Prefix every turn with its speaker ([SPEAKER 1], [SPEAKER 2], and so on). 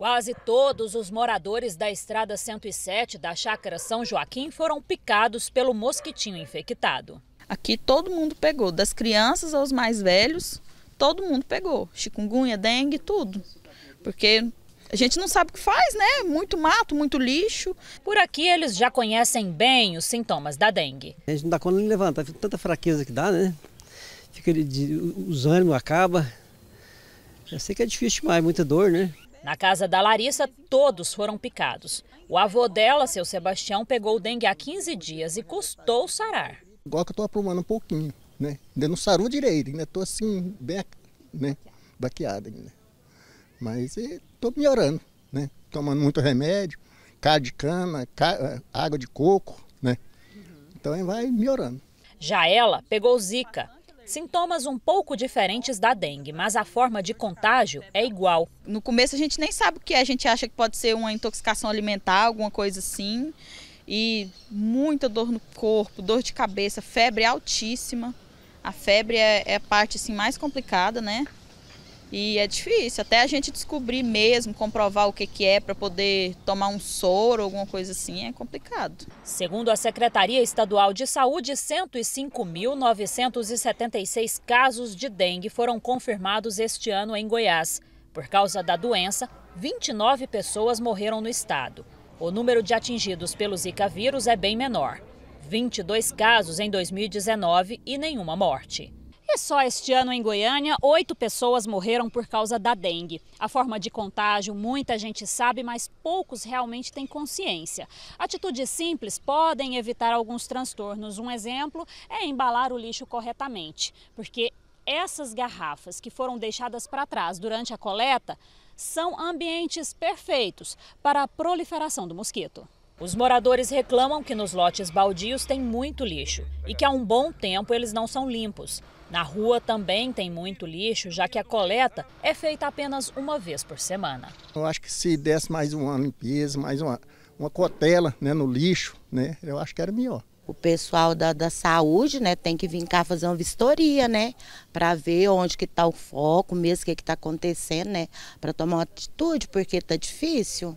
[SPEAKER 1] Quase todos os moradores da Estrada 107 da Chácara São Joaquim foram picados pelo mosquitinho infectado.
[SPEAKER 2] Aqui todo mundo pegou, das crianças aos mais velhos, todo mundo pegou. Chikungunya, dengue, tudo. Porque a gente não sabe o que faz, né? Muito mato, muito lixo. Por aqui eles já conhecem
[SPEAKER 1] bem os sintomas da dengue.
[SPEAKER 3] A gente não dá quando ele levantar, tanta fraqueza que dá, né? Fica os ânimos acabam. Eu sei que é difícil demais, muita dor, né?
[SPEAKER 1] Na casa da Larissa, todos foram picados. O avô dela, seu Sebastião, pegou o dengue há 15 dias e custou sarar.
[SPEAKER 3] Igual que eu estou aprumando um pouquinho, né? Ainda não sarou direito, ainda estou assim, bem né? baqueado ainda. Mas estou melhorando, né? Tomando muito remédio, carne de cana, água de coco, né? Então vai melhorando.
[SPEAKER 1] Já ela pegou zika, Sintomas um pouco diferentes da dengue, mas a forma de contágio é igual. No começo a gente nem sabe
[SPEAKER 2] o que é, a gente acha que pode ser uma intoxicação alimentar, alguma coisa assim. E muita dor no corpo, dor de cabeça, febre altíssima. A febre é, é a parte assim, mais complicada, né? E é difícil, até a gente descobrir mesmo, comprovar o que, que é para poder tomar um soro, alguma coisa assim, é complicado. Segundo
[SPEAKER 1] a Secretaria Estadual de Saúde, 105.976 casos de dengue foram confirmados este ano em Goiás. Por causa da doença, 29 pessoas morreram no estado. O número de atingidos pelo Zika vírus é bem menor. 22 casos em 2019 e nenhuma morte só este ano em Goiânia, oito pessoas morreram por causa da dengue. A forma de contágio muita gente sabe, mas poucos realmente têm consciência. Atitudes simples podem evitar alguns transtornos. Um exemplo é embalar o lixo corretamente, porque essas garrafas que foram deixadas para trás durante a coleta são ambientes perfeitos para a proliferação do mosquito. Os moradores reclamam que nos lotes baldios tem muito lixo e que há um bom tempo eles não são limpos. Na rua também tem muito lixo, já que a coleta é feita apenas uma vez por semana.
[SPEAKER 3] Eu acho que se desse mais uma limpeza, mais uma, uma cotela né, no lixo, né, eu acho que era melhor.
[SPEAKER 2] O pessoal da, da saúde né, tem que vir cá fazer uma vistoria, né? Para ver onde que está o foco mesmo, o que está acontecendo, né? Para tomar uma atitude, porque está difícil.